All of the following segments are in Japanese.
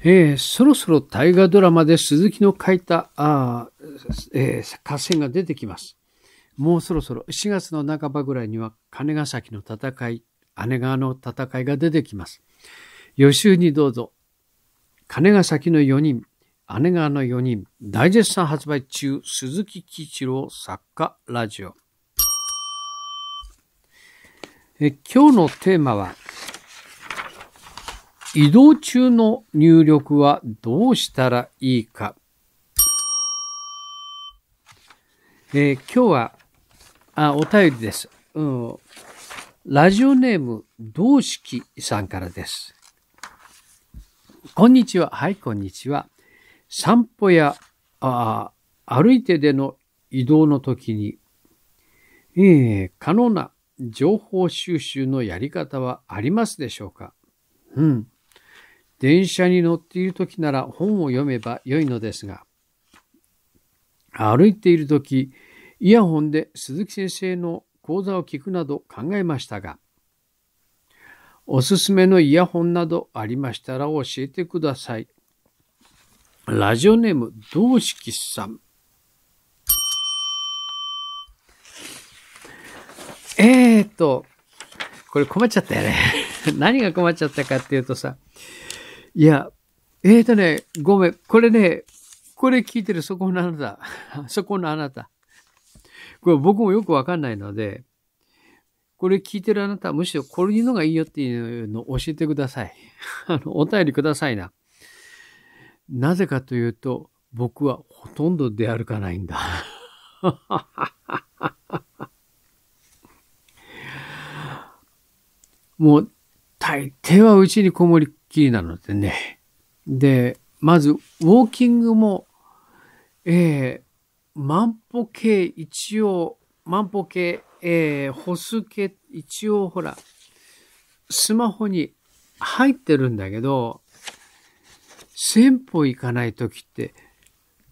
えー、そろそろ大河ドラマで鈴木の書いた、あえー、合戦が出てきます。もうそろそろ4月の半ばぐらいには金ヶ崎の戦い、姉川の戦いが出てきます。予習にどうぞ。金ヶ崎の4人、姉川の4人、大絶賛発売中、鈴木吉郎作家ラジオ。え今日のテーマは、移動中の入力はどうしたらいいか。えー、今日は、あ、お便りです。うん。ラジオネーム、同式さんからです。こんにちは。はい、こんにちは。散歩や、あ歩いてでの移動の時に、えー、可能な情報収集のやり方はありますでしょうかうん。電車に乗っている時なら本を読めばよいのですが、歩いている時、イヤホンで鈴木先生の講座を聞くなど考えましたが、おすすめのイヤホンなどありましたら教えてください。ラジオネーム、し式さん。えーと、これ困っちゃったよね。何が困っちゃったかっていうとさ、いや、えーとね、ごめん。これね、これ聞いてるそこのあなた。そこのあなた。これ僕もよくわかんないので、これ聞いてるあなたむしろこれいうのがいいよっていうのを教えてください。あの、お便りくださいな。なぜかというと、僕はほとんど出歩かないんだ。もう、大抵はうちにこもりきりなのでね。で、まず、ウォーキングも、えー、万歩計一応、万歩計、えー、歩数計一応、ほら、スマホに入ってるんだけど、1000歩行かないときって、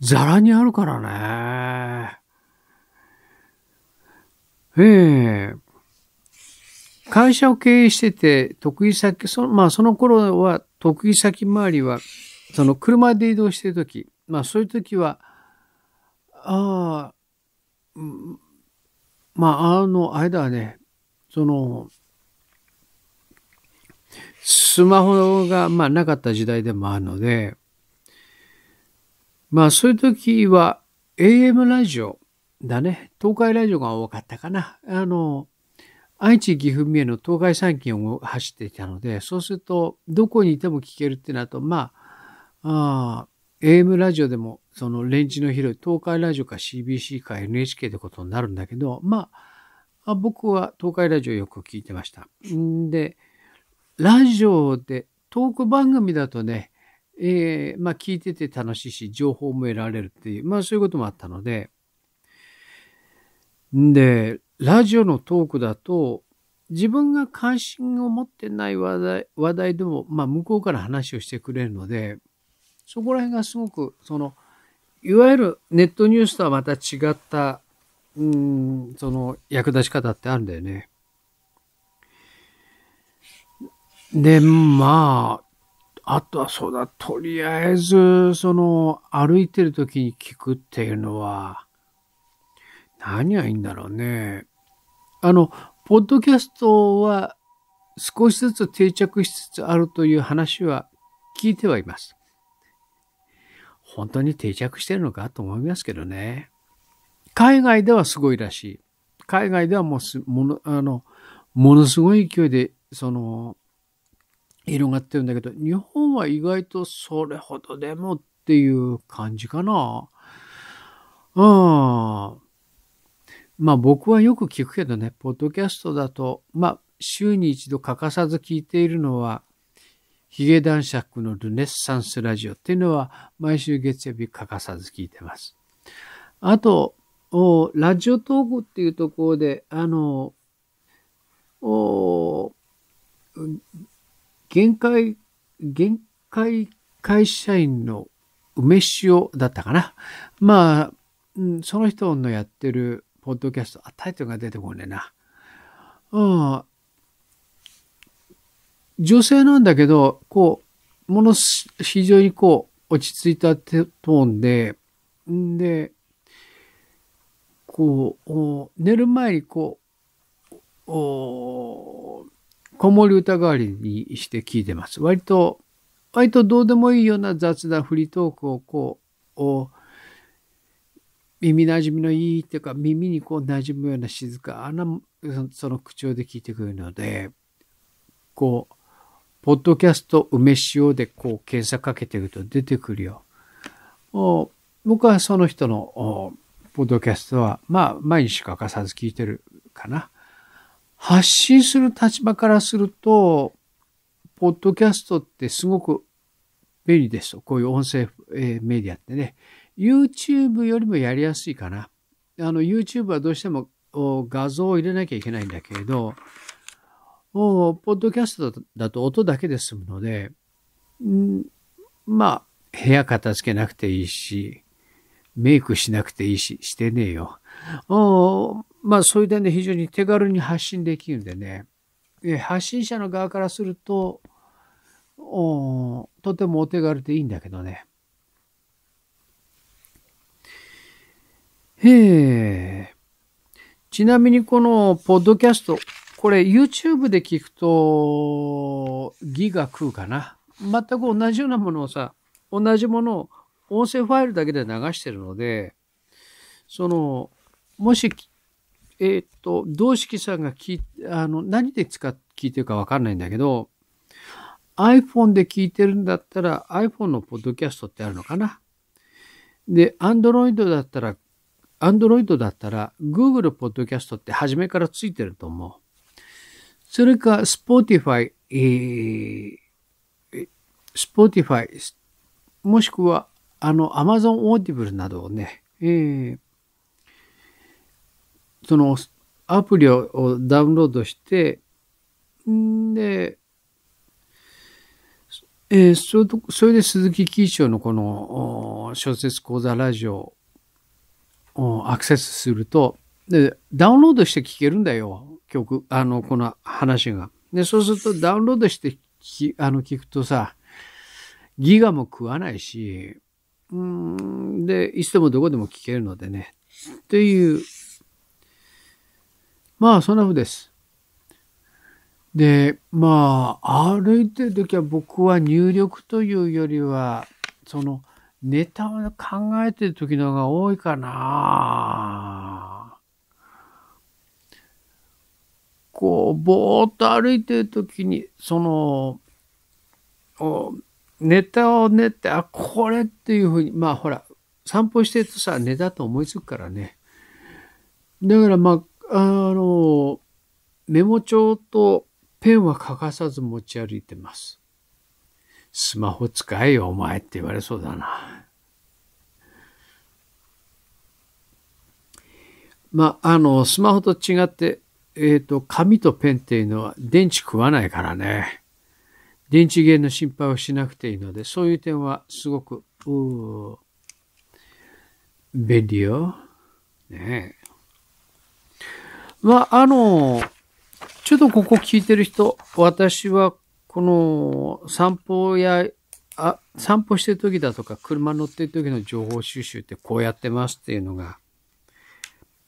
ザラにあるからね。ええー、会社を経営してて、得意先、その、まあその頃は、得意先周りは、その車で移動してるとき、まあそういうときは、ああ、まああの、間はね、その、スマホが、まあなかった時代でもあるので、まあそういう時は AM ラジオだね。東海ラジオが多かったかな。あの、愛知、岐阜、三重の東海三県を走っていたので、そうすると、どこにいても聞けるってなると、まあ、あ AM ラジオでも、そのレンジの広い東海ラジオか CBC か NHK ってことになるんだけど、まあ、僕は東海ラジオよく聞いてました。んで、ラジオで、トーク番組だとね、えー、まあ聞いてて楽しいし、情報も得られるっていう、まあそういうこともあったので、んで、ラジオのトークだと、自分が関心を持ってない話題話題でも、まあ、向こうから話をしてくれるので、そこら辺がすごく、その、いわゆるネットニュースとはまた違った、うん、その役立ち方ってあるんだよね。で、まあ、あとはそうだ、とりあえず、その、歩いてる時に聞くっていうのは、何がいいんだろうね。あの、ポッドキャストは少しずつ定着しつつあるという話は聞いてはいます。本当に定着してるのかと思いますけどね。海外ではすごいらしい。海外ではもうす、もの、あの、ものすごい勢いで、その、広がってるんだけど、日本は意外とそれほどでもっていう感じかな。うん。まあ僕はよく聞くけどね、ポッドキャストだと、まあ週に一度欠かさず聞いているのは、ヒゲ男爵のルネッサンスラジオっていうのは毎週月曜日欠かさず聞いてます。あと、ラジオトークっていうところで、あの、お限界、限界会社員の梅塩だったかな。まあ、その人のやってるポッドキャスト、あ、タイトルが出てこねえな。うん。女性なんだけど、こう、ものす、非常にこう、落ち着いたトーンで、んで、こう、寝る前にこう、お子守歌代わりにして聞いてます。割と、割とどうでもいいような雑なフリートークをこう、耳なじみのいいっていうか耳にこうなじむような静かなその口調で聞いてくるのでこうポッドキャスト梅塩でこう検索かけてると出てくるよ。う僕はその人のポッドキャストはまあ毎日欠かさず聞いてるかな。発信する立場からすると、ポッドキャストってすごく便利ですと。こういう音声、えー、メディアってね。YouTube よりもやりやすいかな。あの、YouTube はどうしても画像を入れなきゃいけないんだけれど、もう、ポッドキャストだと音だけで済むので、まあ、部屋片付けなくていいし、メイクしなくていいし、してねえよ。まあ、それでね、非常に手軽に発信できるんでね、発信者の側からすると、とてもお手軽でいいんだけどね。へえ。ちなみにこのポッドキャスト、これ YouTube で聞くとギガ食うかな。全く同じようなものをさ、同じものを音声ファイルだけで流してるので、その、もし、えっ、どと、同式さんが聞あの、何で使っ、聞いてるかわかんないんだけど、iPhone で聞いてるんだったら iPhone のポッドキャストってあるのかなで、Android だったらアンドロイドだったら Google Podcast って初めからついてると思う。それか Spotify、えー、Spotify、もしくはあの Amazon Audible などをね、えー、そのアプリをダウンロードして、んで、えー、それで鈴木貴一郎のこの小説講座ラジオアクセスすると、で、ダウンロードして聴けるんだよ。曲、あの、この話が。で、そうするとダウンロードしてき、あの、聞くとさ、ギガも食わないし、うん、で、いつでもどこでも聞けるのでね。っていう。まあ、そんな風です。で、まあ、歩いてる時は僕は入力というよりは、その、ネタを考えてる時の方が多いかなこう、ぼーっと歩いてる時に、その、ネタを練って、あ、これっていうふうに、まあほら、散歩してるとさ、ネタと思いつくからね。だからまあ、あの、メモ帳とペンは欠かさず持ち歩いてます。スマホ使えよお前って言われそうだな。まあ、あの、スマホと違って、えっ、ー、と、紙とペンっていうのは電池食わないからね。電池源の心配をしなくていいので、そういう点はすごく、う便利よ。ねえ。まあ、あの、ちょっとここ聞いてる人、私はこの散歩や、あ、散歩してる時だとか、車乗ってる時の情報収集ってこうやってますっていうのが、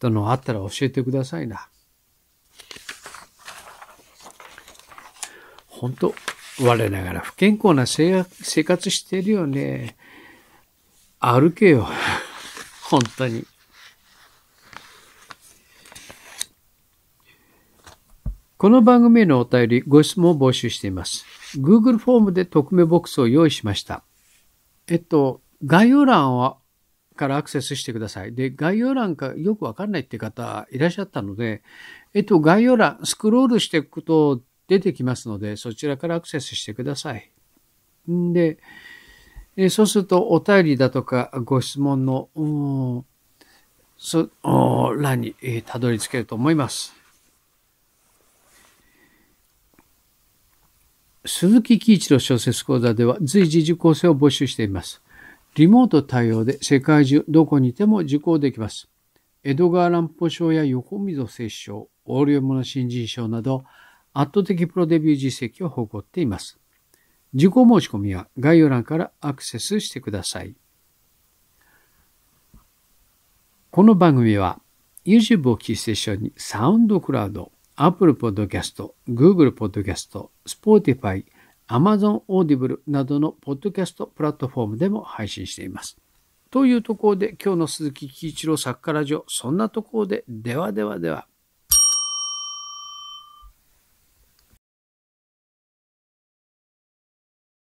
のあったら教えてくださいな。本当我ながら不健康な生活してるよね。歩けよ。本当に。この番組へのお便り、ご質問を募集しています。Google フォームで匿名ボックスを用意しました。えっと、概要欄はからアクセスしてください。で、概要欄かよくわかんないって方いらっしゃったので、えっと、概要欄、スクロールしていくと出てきますので、そちらからアクセスしてください。んで、えそうすると、お便りだとか、ご質問の、そ、欄に、えたどり着けると思います。鈴木喜一郎小説講座では随時受講生を募集しています。リモート対応で世界中どこにいても受講できます。江戸川乱歩賞や横溝摂賞、横領物新人賞など圧倒的プロデビュー実績を誇っています。受講申し込みは概要欄からアクセスしてください。この番組は YouTube をキーステーションにサウンドクラウド、Apple Podcast、Google Podcast、Spotify、Amazon Audible などのポッドキャストプラットフォームでも配信しています。というところで今日の鈴木喜一郎作家ラジオ、そんなところで、ではではでは。